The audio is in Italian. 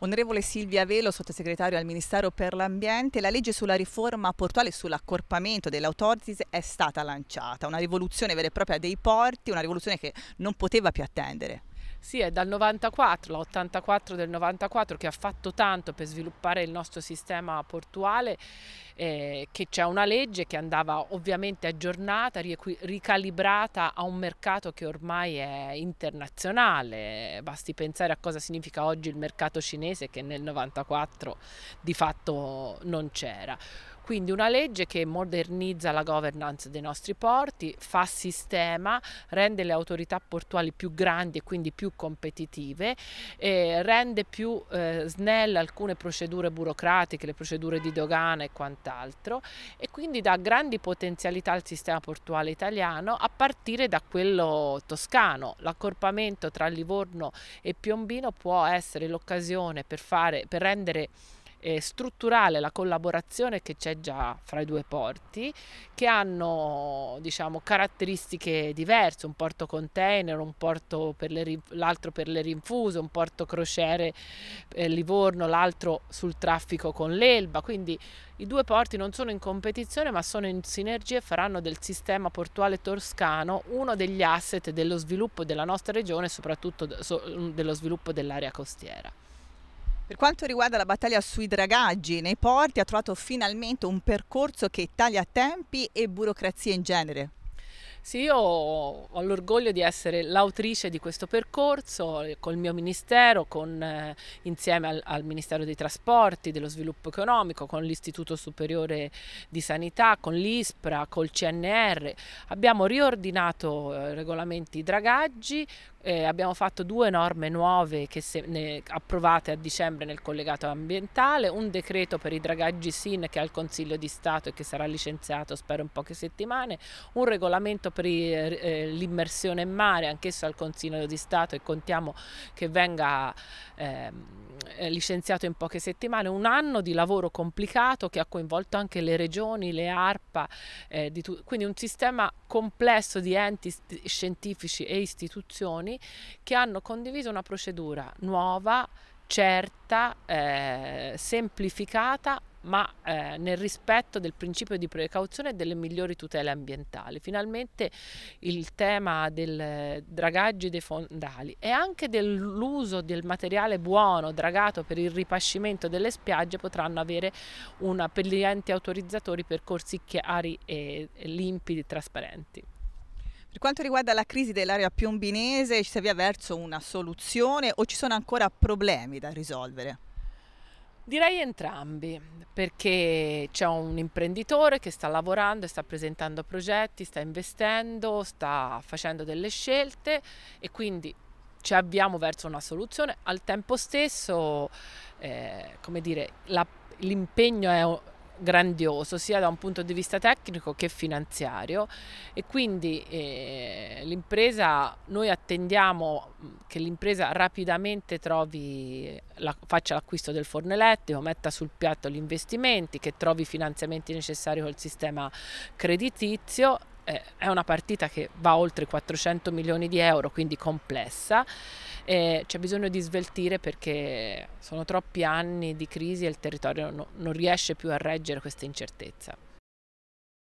Onorevole Silvia Velo, sottosegretario al Ministero per l'Ambiente, la legge sulla riforma portuale e sull'accorpamento delle autorità è stata lanciata, una rivoluzione vera e propria dei porti, una rivoluzione che non poteva più attendere. Sì, è dal 94, l'84 del 94 che ha fatto tanto per sviluppare il nostro sistema portuale, eh, che c'è una legge che andava ovviamente aggiornata, ricalibrata a un mercato che ormai è internazionale. Basti pensare a cosa significa oggi il mercato cinese che nel 94 di fatto non c'era. Quindi una legge che modernizza la governance dei nostri porti, fa sistema, rende le autorità portuali più grandi e quindi più competitive, rende più eh, snella alcune procedure burocratiche, le procedure di dogana e quant'altro e quindi dà grandi potenzialità al sistema portuale italiano a partire da quello toscano. L'accorpamento tra Livorno e Piombino può essere l'occasione per, per rendere eh, strutturale la collaborazione che c'è già fra i due porti, che hanno diciamo, caratteristiche diverse, un porto container, un porto per le, l'altro per le rinfuse, un porto crociere eh, Livorno, l'altro sul traffico con l'Elba, quindi i due porti non sono in competizione ma sono in sinergia e faranno del sistema portuale toscano uno degli asset dello sviluppo della nostra regione e soprattutto dello sviluppo dell'area costiera. Per quanto riguarda la battaglia sui dragaggi nei porti, ha trovato finalmente un percorso che taglia tempi e burocrazia in genere. Sì, io ho l'orgoglio di essere l'autrice di questo percorso eh, col mio ministero, con, eh, insieme al, al, Ministero dei Trasporti, dello Sviluppo Economico, con l'Istituto Superiore di Sanità, con l'ISPRA, col CNR. Abbiamo riordinato eh, regolamenti dragaggi, eh, abbiamo fatto due norme nuove se, ne, approvate a dicembre nel collegato ambientale, un decreto per i dragaggi SIN che è al Consiglio di Stato e che sarà licenziato spero in poche settimane, un regolamento aprì eh, eh, l'immersione in mare, anch'esso al Consiglio di Stato e contiamo che venga ehm, eh, licenziato in poche settimane, un anno di lavoro complicato che ha coinvolto anche le regioni, le ARPA, eh, quindi un sistema complesso di enti scientifici e istituzioni che hanno condiviso una procedura nuova, certa, eh, semplificata ma eh, nel rispetto del principio di precauzione e delle migliori tutele ambientali. Finalmente il tema del dragaggio dei fondali e anche dell'uso del materiale buono dragato per il ripascimento delle spiagge potranno avere una, per gli enti autorizzatori percorsi chiari e limpidi e trasparenti. Per quanto riguarda la crisi dell'area piombinese, ci si avvia verso una soluzione o ci sono ancora problemi da risolvere? Direi entrambi, perché c'è un imprenditore che sta lavorando sta presentando progetti, sta investendo, sta facendo delle scelte e quindi ci avviamo verso una soluzione. Al tempo stesso, eh, come dire, la, l'impegno è grandioso sia da un punto di vista tecnico che finanziario e quindi eh, l'impresa noi attendiamo mm, che l'impresa rapidamente trovi la, faccia l'acquisto del forno elettrico metta sul piatto gli investimenti che trovi i finanziamenti necessari col sistema creditizio eh, è una partita che va oltre 400 milioni di euro, quindi complessa. Eh, c'è bisogno di sveltire perché sono troppi anni di crisi e il territorio no, non riesce più a reggere questa incertezza.